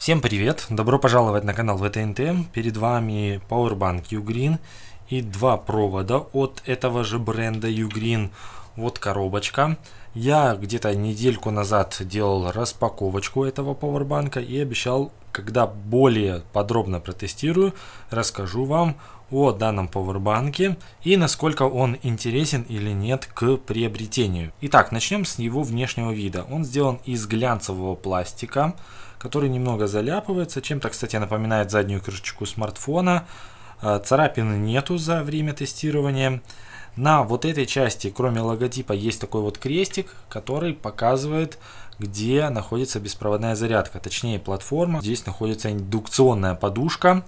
Всем привет! Добро пожаловать на канал ВТНТ. Перед вами Powerbank Ugreen и два провода от этого же бренда Ugreen. Вот коробочка. Я где-то недельку назад делал распаковочку этого пауэрбанка и обещал когда более подробно протестирую, расскажу вам о данном пауэрбанке и насколько он интересен или нет к приобретению. Итак, начнем с его внешнего вида. Он сделан из глянцевого пластика, который немного заляпывается, чем-то, кстати, напоминает заднюю крышечку смартфона. Э, царапины нету за время тестирования. На вот этой части, кроме логотипа, есть такой вот крестик, который показывает, где находится беспроводная зарядка, точнее платформа. Здесь находится индукционная подушка.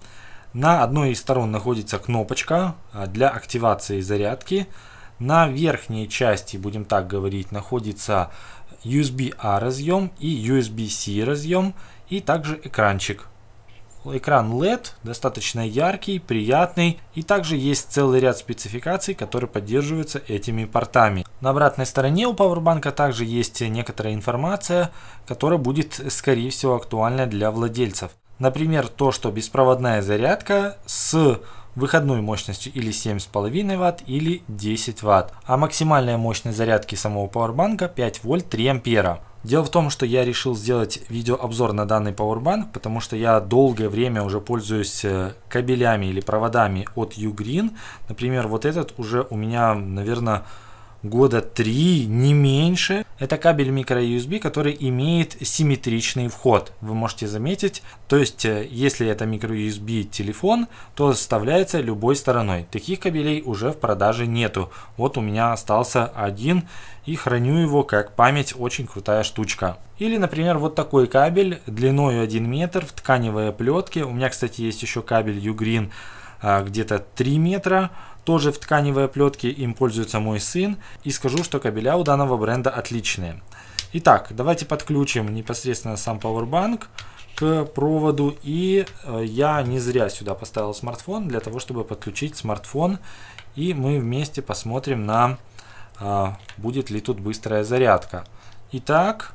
На одной из сторон находится кнопочка а, для активации зарядки. На верхней части, будем так говорить, находится USB-A разъем и USB-C разъем и также экранчик. Экран LED, достаточно яркий, приятный. И также есть целый ряд спецификаций, которые поддерживаются этими портами. На обратной стороне у Powerbank также есть некоторая информация, которая будет, скорее всего, актуальна для владельцев. Например, то, что беспроводная зарядка с выходной мощностью или 7,5 Вт или 10 Вт, а максимальная мощность зарядки самого пауэрбанка 5 вольт 3 ампера. Дело в том, что я решил сделать видеообзор на данный Powerbank, потому что я долгое время уже пользуюсь э, кабелями или проводами от Ugreen. Например, вот этот уже у меня, наверное, года 3, не меньше. Это кабель microUSB, который имеет симметричный вход. Вы можете заметить, то есть э, если это microUSB телефон, то вставляется любой стороной. Таких кабелей уже в продаже нету. Вот у меня остался один и храню его как память, очень крутая штучка. Или, например, вот такой кабель длиной 1 метр в тканевой оплетке. У меня, кстати, есть еще кабель Ugreen а, где-то 3 метра, тоже в тканевой плетке, им пользуется мой сын. И скажу, что кабеля у данного бренда отличные. Итак, давайте подключим непосредственно сам Powerbank к проводу. И э, я не зря сюда поставил смартфон, для того, чтобы подключить смартфон. И мы вместе посмотрим на, а, будет ли тут быстрая зарядка. Итак,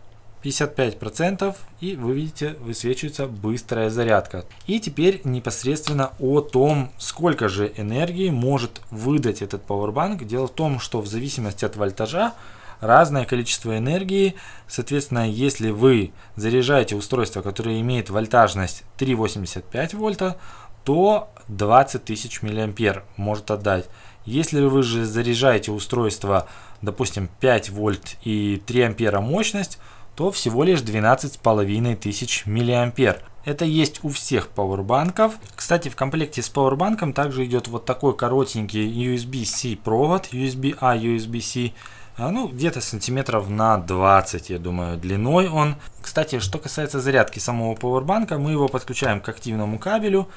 55% и вы видите высвечивается быстрая зарядка. И теперь непосредственно о том, сколько же энергии может выдать этот Powerbank. Дело в том, что в зависимости от вольтажа разное количество энергии. Соответственно, если вы заряжаете устройство, которое имеет вольтажность 3,85 вольта, то 20 тысяч миллиампер может отдать. Если вы же заряжаете устройство, допустим, 5 вольт и 3 ампера мощность, то всего лишь с половиной тысяч миллиампер. Это есть у всех пауэрбанков. Кстати, в комплекте с пауэрбанком также идет вот такой коротенький USB-C провод, USB-A, USB-C. А, а, ну, где-то сантиметров на 20, я думаю, длиной он. Кстати, что касается зарядки самого пауэрбанка, мы его подключаем к активному кабелю.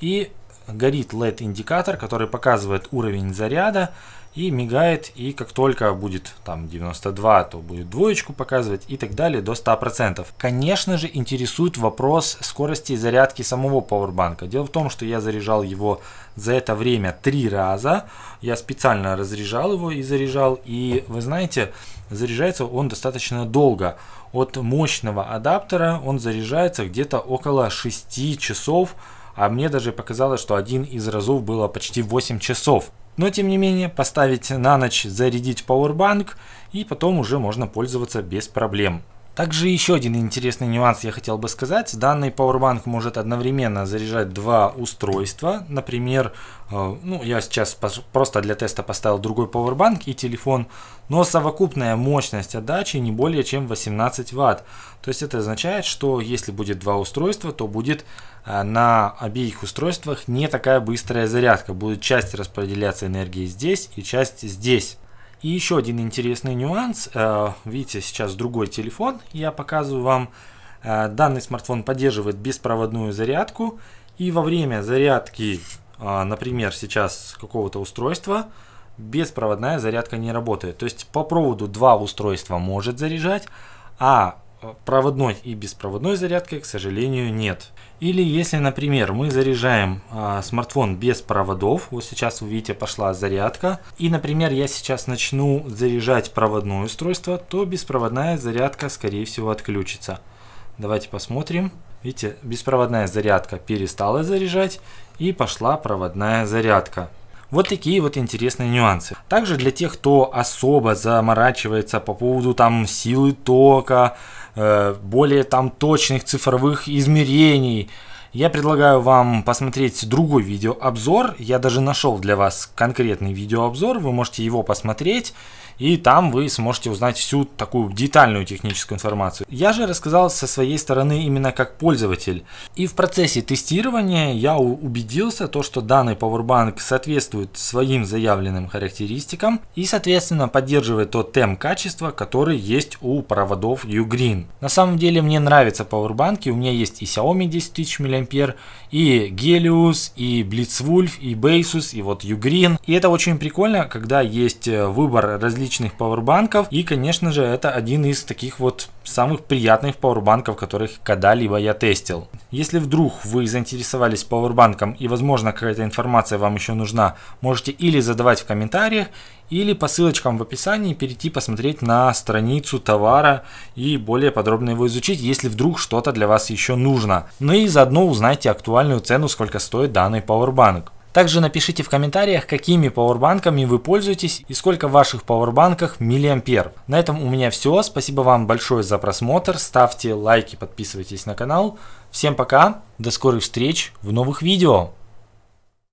И горит LED-индикатор, который показывает уровень заряда и мигает, и как только будет там 92, то будет двоечку показывать и так далее до 100%. Конечно же интересует вопрос скорости зарядки самого пауэрбанка. Дело в том, что я заряжал его за это время три раза. Я специально разряжал его и заряжал. И вы знаете, заряжается он достаточно долго. От мощного адаптера он заряжается где-то около 6 часов а мне даже показалось, что один из разов было почти 8 часов. Но тем не менее, поставить на ночь, зарядить пауэрбанк и потом уже можно пользоваться без проблем. Также еще один интересный нюанс я хотел бы сказать. Данный Powerbank может одновременно заряжать два устройства. Например, э, ну я сейчас просто для теста поставил другой Powerbank и телефон, но совокупная мощность отдачи не более чем 18 Вт. То есть это означает, что если будет два устройства, то будет э, на обеих устройствах не такая быстрая зарядка. Будет часть распределяться энергии здесь и часть здесь. И еще один интересный нюанс. Э, видите, сейчас другой телефон. Я показываю вам. Э, данный смартфон поддерживает беспроводную зарядку. И во время зарядки, э, например, сейчас какого-то устройства, беспроводная зарядка не работает. То есть по проводу два устройства может заряжать, а проводной и беспроводной зарядкой, к сожалению, нет. Или если, например, мы заряжаем э, смартфон без проводов, вот сейчас вы видите, пошла зарядка, и, например, я сейчас начну заряжать проводное устройство, то беспроводная зарядка, скорее всего, отключится. Давайте посмотрим. Видите, беспроводная зарядка перестала заряжать и пошла проводная зарядка. Вот такие вот интересные нюансы. Также для тех, кто особо заморачивается по поводу там силы тока, э, более там точных цифровых измерений, я предлагаю вам посмотреть другой видеообзор. Я даже нашел для вас конкретный видеообзор, вы можете его посмотреть и там вы сможете узнать всю такую детальную техническую информацию. Я же рассказал со своей стороны именно как пользователь. И в процессе тестирования я убедился, то, что данный Powerbank соответствует своим заявленным характеристикам и, соответственно, поддерживает тот темп качества, который есть у проводов Ugreen. На самом деле мне нравятся Powerbank, у меня есть и Xiaomi 10 тысяч миллиампер, и Helios, и Blitzwolf, и Basus, и вот Ugreen. И это очень прикольно, когда есть э, выбор различных отличных пауэрбанков. И, конечно же, это один из таких вот самых приятных пауэрбанков, которых когда-либо я тестил. Если вдруг вы заинтересовались пауэрбанком и, возможно, какая-то информация вам еще нужна, можете или задавать в комментариях, или по ссылочкам в описании перейти посмотреть на страницу товара и более подробно его изучить, если вдруг что-то для вас еще нужно. Ну и заодно узнайте актуальную цену, сколько стоит данный пауэрбанк. Также напишите в комментариях, какими пауэрбанками вы пользуетесь и сколько в ваших пауэрбанках миллиампер. На этом у меня все. Спасибо вам большое за просмотр. Ставьте лайки, подписывайтесь на канал. Всем пока. До скорых встреч в новых видео.